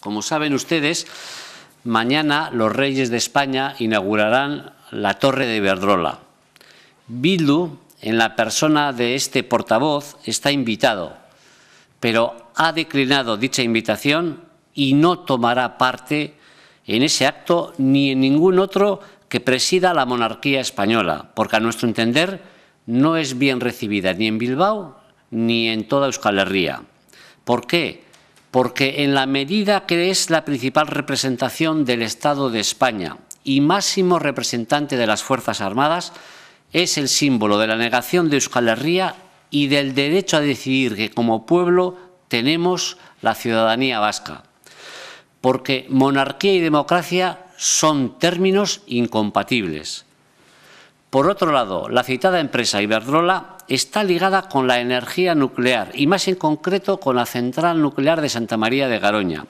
Como saben ustedes, mañana los reyes de España inaugurarán la Torre de Verdrola. Bildu, en la persona de este portavoz, está invitado, pero ha declinado dicha invitación y no tomará parte en ese acto ni en ningún otro que presida la monarquía española, porque a nuestro entender no es bien recibida ni en Bilbao ni en toda Euskal Herria. ¿Por qué? porque en la medida que es la principal representación del Estado de España y máximo representante de las Fuerzas Armadas, es el símbolo de la negación de Euskal Herria y del derecho a decidir que como pueblo tenemos la ciudadanía vasca. Porque monarquía y democracia son términos incompatibles. Por otro lado, la citada empresa Iberdrola está ligada con la energía nuclear y más en concreto con la central nuclear de Santa María de Garoña.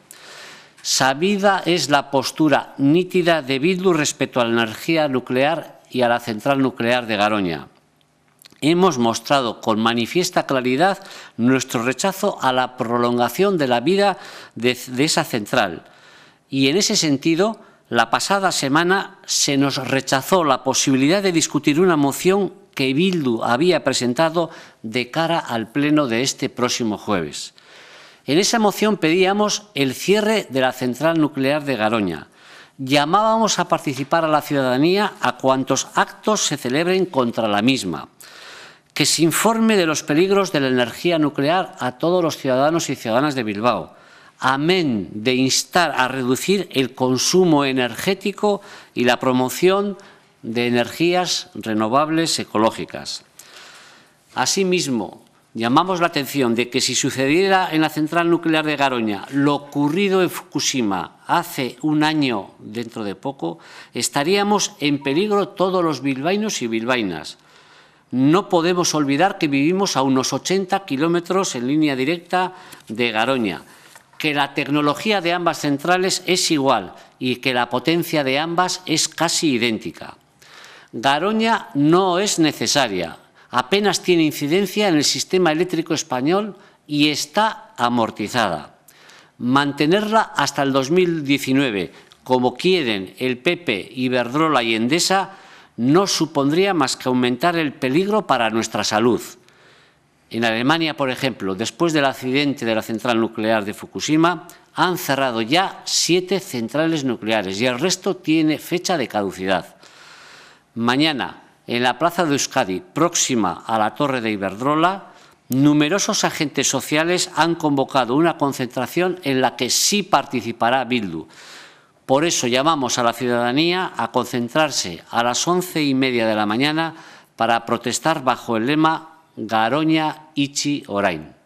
Sabida es la postura nítida de Bildu respecto a la energía nuclear y a la central nuclear de Garoña. Hemos mostrado con manifiesta claridad nuestro rechazo a la prolongación de la vida de, de esa central. Y en ese sentido, la pasada semana se nos rechazó la posibilidad de discutir una moción que Bildu había presentado de cara al Pleno de este próximo jueves. En esa moción pedíamos el cierre de la central nuclear de Garoña. Llamábamos a participar a la ciudadanía a cuantos actos se celebren contra la misma que se informe de los peligros de la energía nuclear a todos los ciudadanos y ciudadanas de Bilbao, amén de instar a reducir el consumo energético y la promoción de energías renovables ecológicas. Asimismo, llamamos la atención de que si sucediera en la central nuclear de Garoña lo ocurrido en Fukushima hace un año dentro de poco, estaríamos en peligro todos los bilbainos y bilbainas. No podemos olvidar que vivimos a unos 80 kilómetros en línea directa de Garoña, que la tecnología de ambas centrales es igual y que la potencia de ambas es casi idéntica. Garoña no es necesaria, apenas tiene incidencia en el sistema eléctrico español y está amortizada. Mantenerla hasta el 2019, como quieren el PP, Iberdrola y Endesa, no supondría más que aumentar el peligro para nuestra salud. En Alemania, por ejemplo, después del accidente de la central nuclear de Fukushima, han cerrado ya siete centrales nucleares y el resto tiene fecha de caducidad mañana en la Plaza de Euskadi, próxima a la Torre de Iberdrola, numerosos agentes sociales han convocado una concentración en la que sí participará Bildu. Por eso llamamos a la ciudadanía a concentrarse a las once y media de la mañana para protestar bajo el lema Garoña Ichi Orain.